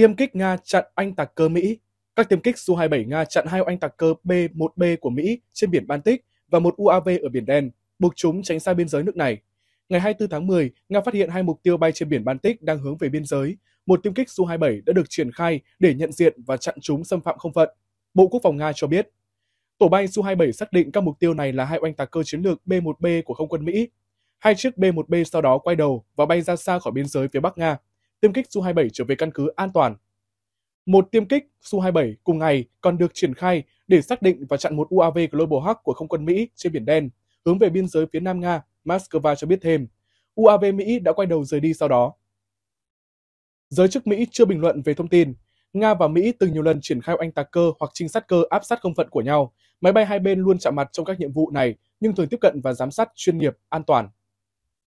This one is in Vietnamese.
Tiêm kích Nga chặn Anh tạc cơ Mỹ. Các tiêm kích Su-27 Nga chặn hai oanh tạc cơ B-1B của Mỹ trên biển Baltic và một UAV ở Biển Đen, buộc chúng tránh xa biên giới nước này. Ngày 24 tháng 10, Nga phát hiện hai mục tiêu bay trên biển Baltic đang hướng về biên giới. Một tiêm kích Su-27 đã được triển khai để nhận diện và chặn chúng xâm phạm không phận. Bộ Quốc phòng Nga cho biết, tổ bay Su-27 xác định các mục tiêu này là hai oanh tạc cơ chiến lược B-1B của không quân Mỹ. Hai chiếc B-1B sau đó quay đầu và bay ra xa khỏi biên giới phía Bắc Nga tiêm kích Su-27 trở về căn cứ an toàn. Một tiêm kích Su-27 cùng ngày còn được triển khai để xác định và chặn một UAV Global Hawk của không quân Mỹ trên Biển Đen, hướng về biên giới phía Nam Nga, Moscow cho biết thêm. UAV Mỹ đã quay đầu rời đi sau đó. Giới chức Mỹ chưa bình luận về thông tin. Nga và Mỹ từng nhiều lần triển khai oanh tạc cơ hoặc trinh sát cơ áp sát không phận của nhau. Máy bay hai bên luôn chạm mặt trong các nhiệm vụ này, nhưng thường tiếp cận và giám sát chuyên nghiệp, an toàn.